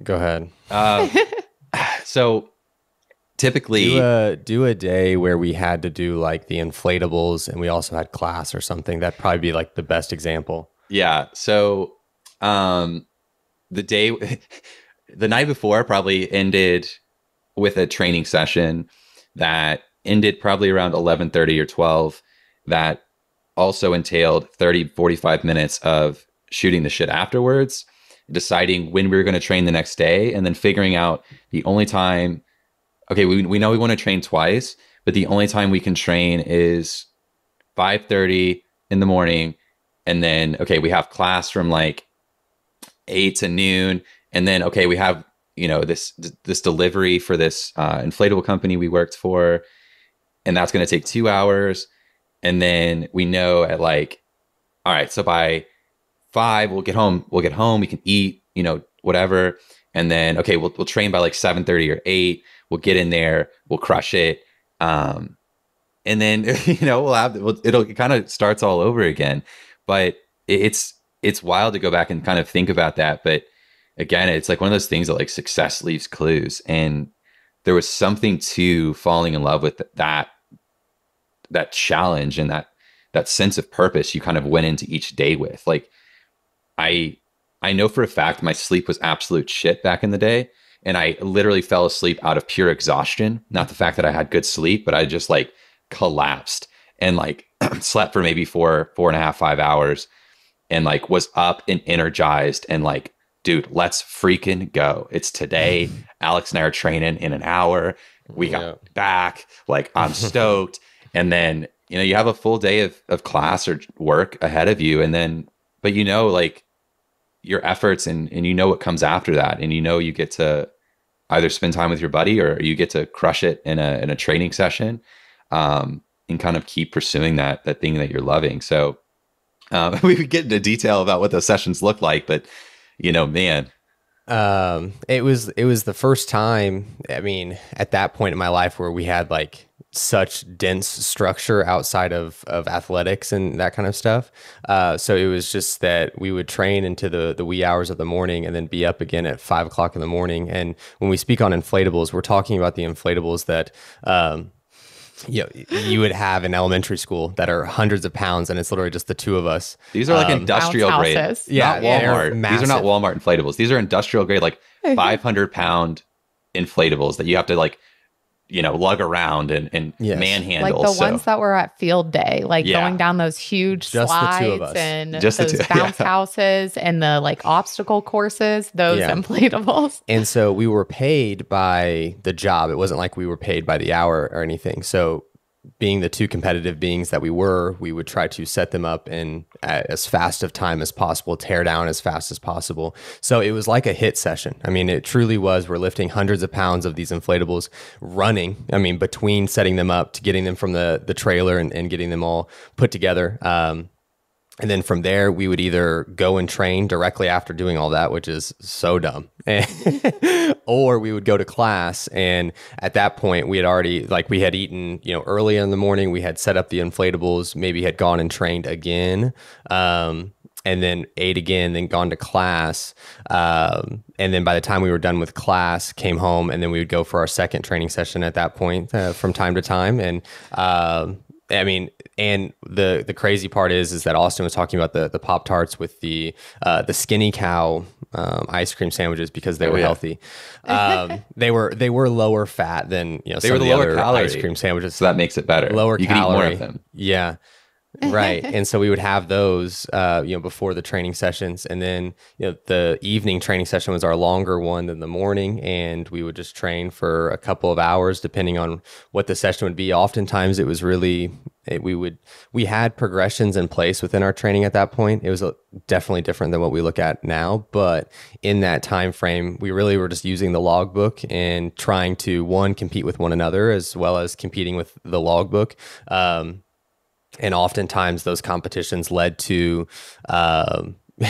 I, go ahead. Uh, so typically do a, do a day where we had to do like the inflatables and we also had class or something that'd probably be like the best example yeah so um the day the night before probably ended with a training session that ended probably around 11:30 or 12 that also entailed 30 45 minutes of shooting the shit afterwards deciding when we were going to train the next day and then figuring out the only time okay, we, we know we want to train twice, but the only time we can train is 5:30 in the morning and then okay, we have class from like 8 to noon and then okay, we have you know this this delivery for this uh, inflatable company we worked for and that's going to take 2 hours and then we know at like all right, so by 5 we'll get home, we'll get home, we can eat, you know, whatever and then okay, we'll we'll train by like seven thirty or eight. We'll get in there, we'll crush it, um, and then you know we'll have we'll, it'll it kind of starts all over again. But it's it's wild to go back and kind of think about that. But again, it's like one of those things that like success leaves clues, and there was something to falling in love with that that challenge and that that sense of purpose you kind of went into each day with like i I know for a fact my sleep was absolute shit back in the day. And I literally fell asleep out of pure exhaustion. Not the fact that I had good sleep, but I just like collapsed and like slept for maybe four, four and a half, five hours and like was up and energized and like, dude, let's freaking go. It's today. Alex and I are training in an hour. We got yeah. back. Like, I'm stoked. and then, you know, you have a full day of, of class or work ahead of you. And then, but you know, like, your efforts and and you know what comes after that and you know you get to either spend time with your buddy or you get to crush it in a in a training session um, and kind of keep pursuing that that thing that you're loving so uh, we could get into detail about what those sessions look like but you know man um, it was it was the first time i mean at that point in my life where we had like such dense structure outside of of athletics and that kind of stuff. Uh, so it was just that we would train into the the wee hours of the morning and then be up again at five o'clock in the morning. And when we speak on inflatables, we're talking about the inflatables that. Um, you know, you would have in elementary school that are hundreds of pounds, and it's literally just the two of us. These are like um, industrial grade, houses. Walmart. These are not Walmart inflatables. These are industrial grade, like 500 pound inflatables that you have to like you know lug around and, and yes. manhandle. Like the so. ones that were at field day, like yeah. going down those huge Just slides and Just those two, bounce yeah. houses and the like obstacle courses, those yeah. inflatables. And so we were paid by the job. It wasn't like we were paid by the hour or anything. So being the two competitive beings that we were, we would try to set them up in as fast of time as possible, tear down as fast as possible. So it was like a hit session. I mean, it truly was. We're lifting hundreds of pounds of these inflatables, running. I mean, between setting them up to getting them from the the trailer and, and getting them all put together. Um, and then from there we would either go and train directly after doing all that which is so dumb or we would go to class and at that point we had already like we had eaten you know early in the morning we had set up the inflatables maybe had gone and trained again um, and then ate again, then gone to class. Um, and then by the time we were done with class, came home, and then we would go for our second training session at that point uh, from time to time. And uh, I mean, and the the crazy part is is that Austin was talking about the the pop tarts with the uh, the skinny cow um, ice cream sandwiches because they oh, were yeah. healthy. Um, they were they were lower fat than you know they were the lower calorie. ice cream sandwiches. So that makes it better. Lower you calorie. Yeah. right and so we would have those uh, you know before the training sessions and then you know the evening training session was our longer one than the morning and we would just train for a couple of hours depending on what the session would be oftentimes it was really it, we would we had progressions in place within our training at that point. It was a, uh, definitely different than what we look at now, but in that time frame, we really were just using the logbook and trying to one compete with one another as well as competing with the logbook. Um, and oftentimes, those competitions led to. Uh,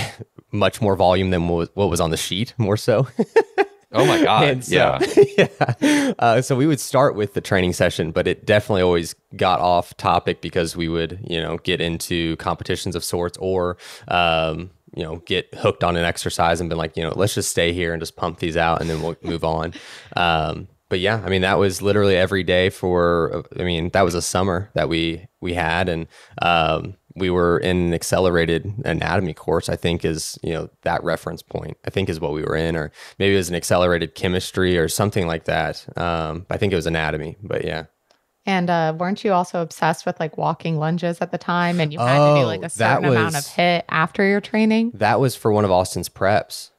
much more volume than what was on the sheet, more so. Oh my god! so, yeah, yeah. Uh, so we would start with the training session, but it definitely always got off topic because we would, you know, get into competitions of sorts or. Um, you know, get hooked on an exercise and been like, you know, let's just stay here and just pump these out and then we'll move on. Um, but yeah, I mean that was literally every day for I mean that was a summer that we we had and um, we were in an accelerated anatomy course, I think is, you know, that reference point, I think is what we were in, or maybe it was an accelerated chemistry or something like that. Um, I think it was anatomy, but yeah. And uh, weren't you also obsessed with like walking lunges at the time? And you had oh, to do like a oh, certain was, amount of hit after your training? That was for one of Austin's preps.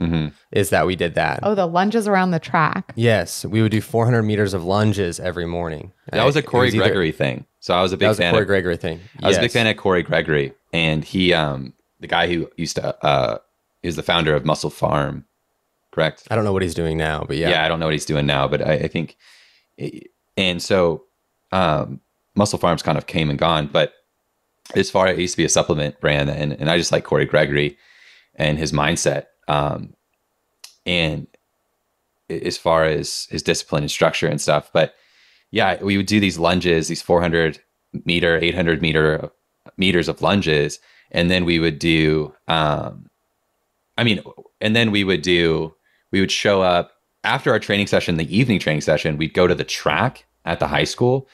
Mm-hmm. Is that we did that? Oh, the lunges around the track. Yes, we would do 400 meters of lunges every morning. That was a Corey was either, Gregory thing. So I was a big that was fan. A Corey of, Gregory thing. I yes. was a big fan of Corey Gregory, and he, um, the guy who used to, uh, is the founder of Muscle Farm, correct? I don't know what he's doing now, but yeah, yeah, I don't know what he's doing now, but I, I think, it, eh, and so, um, Muscle Farms kind of came and gone, but as far it used to be a supplement brand, and and I just like Corey Gregory and his mindset, um, and as far as his discipline and structure and stuff, but yeah, we would do these lunges, these 400 meter, 800 meter meters of lunges, and then we would do, um, I mean, and then we would do, we would show up after our training session, the evening training session, we'd go to the track at the high school,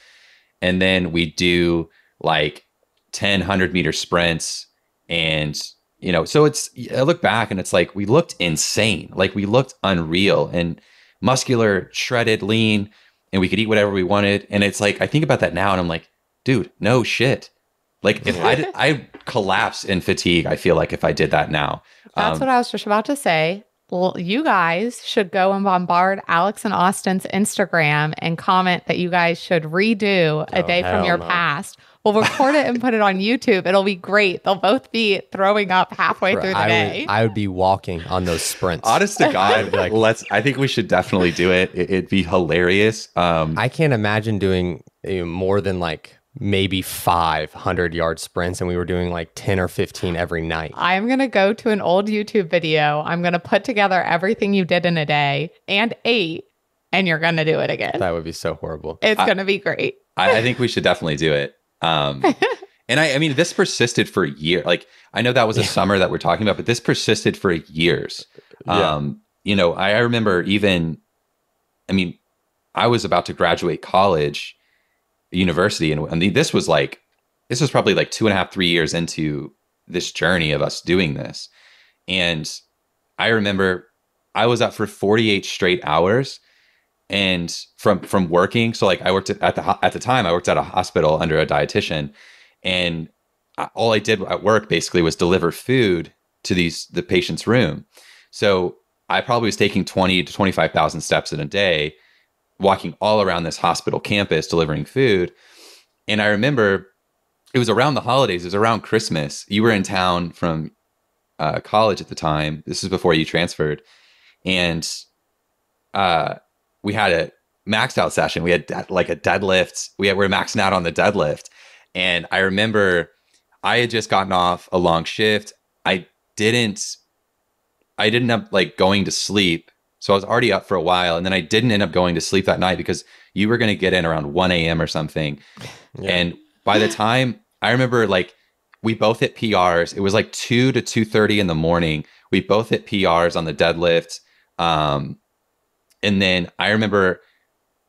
and then we'd do like 10, 100 meter sprints and you know so it's i look back and it's like we looked insane like we looked unreal and muscular shredded lean and we could eat whatever we wanted. And it's like I think about that now, and I'm like, dude, no shit. Like if I I collapse in fatigue. I feel like if I did that now. That's um, what I was just about to say. Well, you guys should go and bombard Alex and Austin's Instagram and comment that you guys should redo a oh, day from your no. past We'll record it and put it on YouTube. It'll be great. They'll both be throwing up halfway through the I day. Would, I would be walking on those sprints. Honest to God, like let's. I think we should definitely do it. it would be hilarious. Um, I can't imagine doing you know, more than like maybe 500 yard sprints and we were doing like 10 or 15 every night. I'm going to go to an old YouTube video. I'm going to put together everything you did in a day and eight and you're going to do it again. That would be so horrible. It's going to be great. I, I, think we should definitely do it. Um, and I, I mean, this persisted for a year. Like, I know that was a yeah. summer that we're talking about, but this persisted for years. Yeah. Um, you know, I, I remember even, I mean, I was about to graduate college, university, and, and this was like, this was probably like two and a half, three years into this journey of us doing this. And I remember I was up for 48 straight hours and from from working so like i worked at the at the time i worked at a hospital under a dietitian and I, all i did at work basically was deliver food to these the patient's room so i probably was taking 20 to 25,000 steps in a day walking all around this hospital campus delivering food and i remember it was around the holidays it was around christmas you were in town from uh, college at the time this is before you transferred and uh we had a maxed out session. We had like a deadlift. We, had, were maxing out on the deadlift. And I remember I had just gotten off a long shift. I didn't, I didn't up like going to sleep. So I was already up for a while. And then I didn't end up going to sleep that night because you were going to get in around 1 a.m. or something. Yeah. And by the time I remember like we both hit PRs, it was like 2 to 2.30 in the morning. We both hit PRs on the deadlift. Um, and then I remember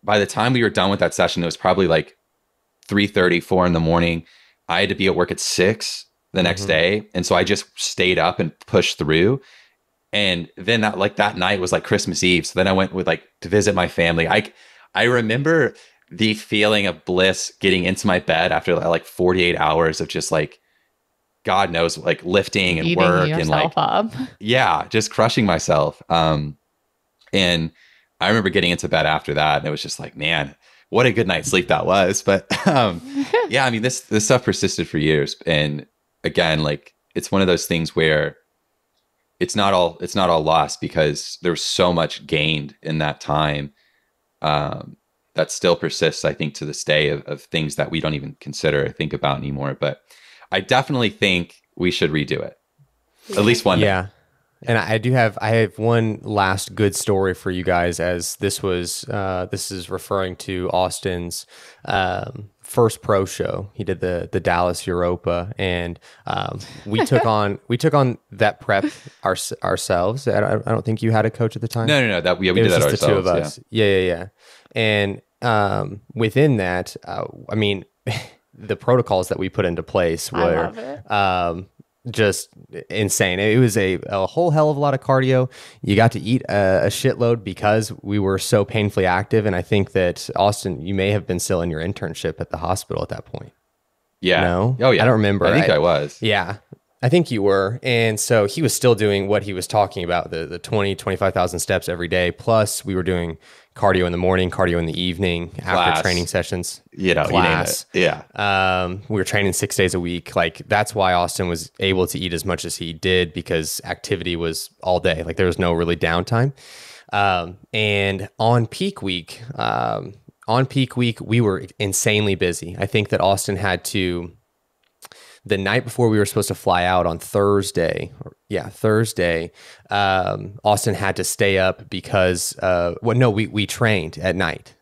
by the time we were done with that session, it was probably like 3 30, 4 in the morning. I had to be at work at six the next mm-hmm. day. And so I just stayed up and pushed through. And then that like that night was like Christmas Eve. So then I went with like to visit my family. I I remember the feeling of bliss getting into my bed after like 48 hours of just like God knows like lifting and Eating work and like up. yeah, just crushing myself. Um and I remember getting into bed after that, and it was just like, man, what a good night's sleep that was. But um, yeah, I mean, this this stuff persisted for years, and again, like it's one of those things where it's not all it's not all lost because there's so much gained in that time um, that still persists. I think to this day of, of things that we don't even consider or think about anymore. But I definitely think we should redo it at least one. Yeah. Day. And I do have I have one last good story for you guys as this was uh, this is referring to Austin's um, first pro show. He did the the Dallas Europa, and um, we took on we took on that prep our, ourselves. I don't, I don't, think you had a coach at the time. No, no, no. That yeah, we it did that ourselves. The two of us. Yeah, yeah, yeah. yeah. And um, within that, uh, I mean, the protocols that we put into place were um, just insane. It was a, a whole hell of a lot of cardio. You got to eat a, a, shitload because we were so painfully active. And I think that Austin, you may have been still in your internship at the hospital at that point. Yeah. No. Oh yeah. I don't remember. I think I, I was. Yeah. I think you were. And so he was still doing what he was talking about the, the 20, 25,000 steps every day. Plus, we were doing cardio in the morning, cardio in the evening, class. after training sessions, you know, class. You yeah. Um, we were training six days a week. Like that's why Austin was able to eat as much as he did because activity was all day. Like there was no really downtime. Um, and on peak week, um, on peak week, we were insanely busy. I think that Austin had to the night before we were supposed to fly out on Thursday, or, yeah, Thursday, um, Austin had to stay up because, uh, well, no, we, we trained at night.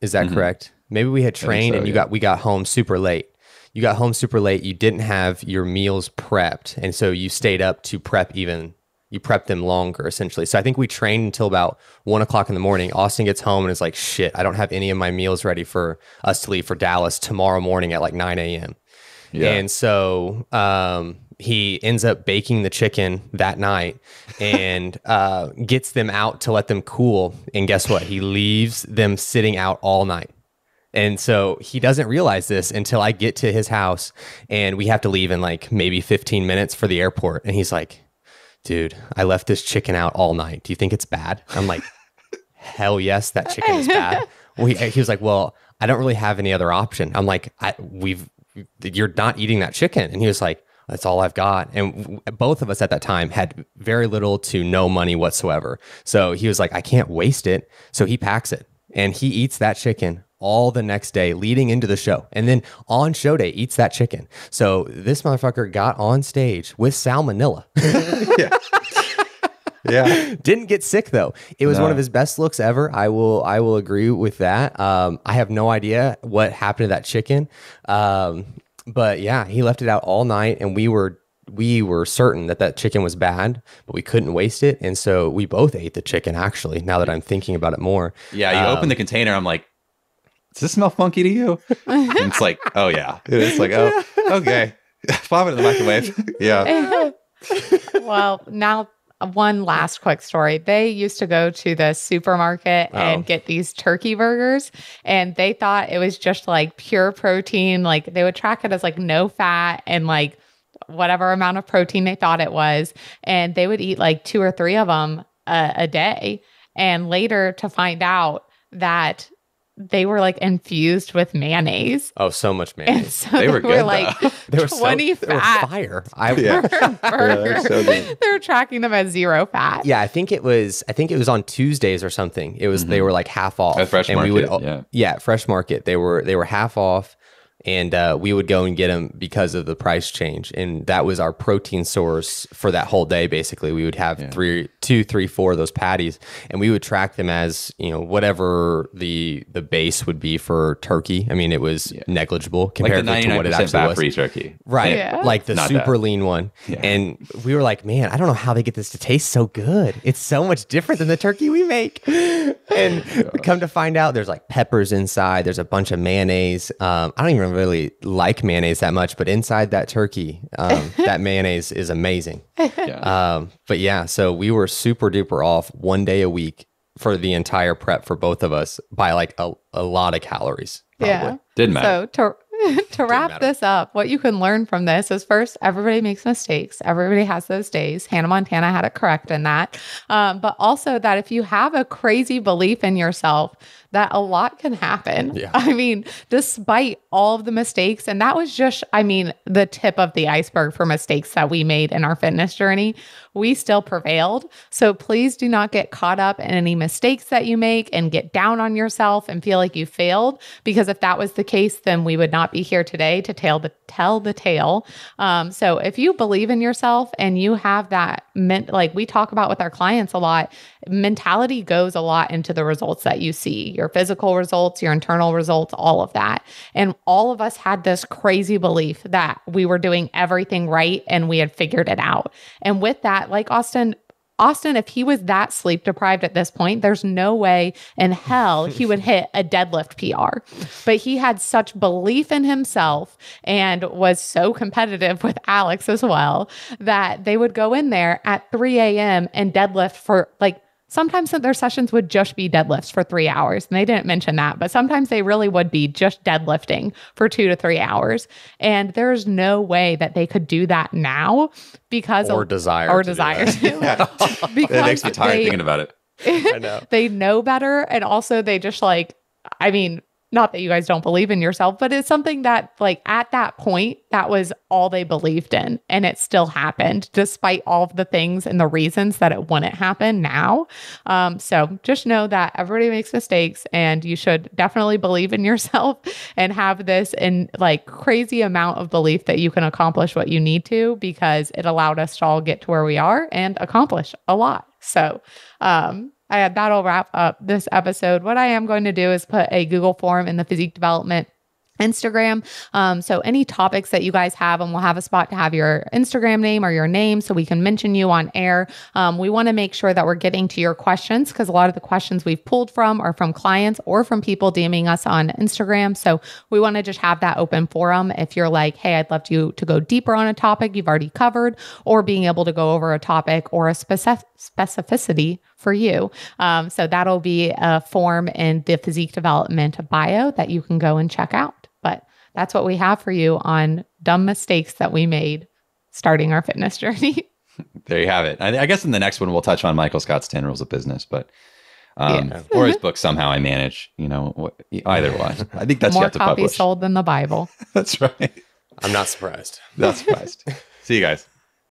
Is that mm-hmm. correct? Maybe we had trained so, and you yeah. got, we got home super late. You got home super late. You didn't have your meals prepped. And so you stayed up to prep even you prepped them longer essentially. So I think we trained until about one o'clock in the morning. Austin gets home and is like, shit, I don't have any of my meals ready for us to leave for Dallas tomorrow morning at like 9 a.m. Yeah. And so um, he ends up baking the chicken that night and uh, gets them out to let them cool. And guess what? He leaves them sitting out all night. And so he doesn't realize this until I get to his house and we have to leave in like maybe 15 minutes for the airport. And he's like, dude, I left this chicken out all night. Do you think it's bad? I'm like, hell yes, that chicken is bad. he, he was like, well, I don't really have any other option. I'm like, I, we've you're not eating that chicken. And he was like, that's all I've got. And both of us at that time had very little to no money whatsoever. So he was like, I can't waste it. So he packs it and he eats that chicken all the next day leading into the show. And then on show day, eats that chicken. So this motherfucker got on stage with salmonella. yeah yeah. Didn't get sick though. It was no. one of his best looks ever. I will I will agree with that. Um, I have no idea what happened to that chicken. Um, but yeah, he left it out all night and we were we were certain that that chicken was bad, but we couldn't waste it. And so we both ate the chicken actually, now that I'm thinking about it more. Yeah, you um, open the um, container, I'm like, does this smell funky to you? And it's like, oh yeah. It's like, oh, okay. Pop it in the microwave. yeah. well, now one last quick story. They used to go to the supermarket oh. and get these turkey burgers, and they thought it was just like pure protein. Like they would track it as like no fat and like whatever amount of protein they thought it was. And they would eat like two or three of them a, a day. And later to find out that they were like infused with mayonnaise. Oh, so much mayonnaise. So they, they were, good, like they were 20 so, fat. Were fire. I yeah. Yeah, so they were tracking them at zero fat. Yeah, I think it was I think it was on Tuesdays or something. It was mm-hmm. they were like half off. At fresh and market. We would, yeah. yeah, fresh market. They were they were half off and uh, we would go and get them because of the price change and that was our protein source for that whole day basically we would have yeah. three two three four of those patties and we would track them as you know whatever the the base would be for turkey i mean it was yeah. negligible compared like to what it actually was free turkey right yeah. like the Not super that. lean one and we were like man i don't know how they get this to taste so good it's so much different than the turkey we make and come to find out there's like peppers inside there's a bunch of mayonnaise um, i don't even don't really like mayonnaise that much, but inside that turkey, um, that mayonnaise is amazing. Yeah. Um, but yeah, so we were super duper off one day a week for the entire prep for both of us by like a, a lot of calories. Probably. Yeah. Didn't matter. So to, to wrap this up, what you can learn from this is first, everybody makes mistakes. Everybody has those days. Hannah Montana had it correct in that. Um, but also that if you have a crazy belief in yourself, that a lot can happen. Yeah. I mean, despite all of the mistakes, and that was just, I mean, the tip of the iceberg for mistakes that we made in our fitness journey, we still prevailed. So please do not get caught up in any mistakes that you make and get down on yourself and feel like you failed. Because if that was the case, then we would not be here today to tell the tell the tale. Um, so if you believe in yourself and you have that meant, like we talk about with our clients a lot, mentality goes a lot into the results that you see your physical results, your internal results, all of that. And all of us had this crazy belief that we were doing everything right and we had figured it out. And with that, like Austin, Austin, if he was that sleep deprived at this point, there's no way in hell he would hit a deadlift PR. But he had such belief in himself and was so competitive with Alex as well that they would go in there at 3 a.m. and deadlift for like Sometimes their sessions would just be deadlifts for three hours. And they didn't mention that, but sometimes they really would be just deadlifting for two to three hours. And there's no way that they could do that now because or of, desire or to desire to. because it makes me tired they, thinking about it. I know. they know better. And also they just like, I mean, not that you guys don't believe in yourself, but it's something that, like, at that point, that was all they believed in. And it still happened despite all of the things and the reasons that it wouldn't happen now. Um, so just know that everybody makes mistakes and you should definitely believe in yourself and have this in like crazy amount of belief that you can accomplish what you need to because it allowed us to all get to where we are and accomplish a lot. So, um, uh, that'll wrap up this episode. What I am going to do is put a Google form in the physique development Instagram. Um, so any topics that you guys have, and we'll have a spot to have your Instagram name or your name so we can mention you on air. Um, we want to make sure that we're getting to your questions because a lot of the questions we've pulled from are from clients or from people DMing us on Instagram. So we want to just have that open forum. If you're like, hey, I'd love you to, to go deeper on a topic you've already covered, or being able to go over a topic or a specific specificity for you. Um, so that'll be a form in the physique development bio that you can go and check out. But that's what we have for you on dumb mistakes that we made starting our fitness journey. there you have it. I, I, guess in the next one we'll touch on Michael Scott's ten rules of business, but um, yeah. or his book somehow I manage. You know, either one. I think that's more copies publish. sold than the Bible. that's right. I'm not surprised. Not surprised. See you guys.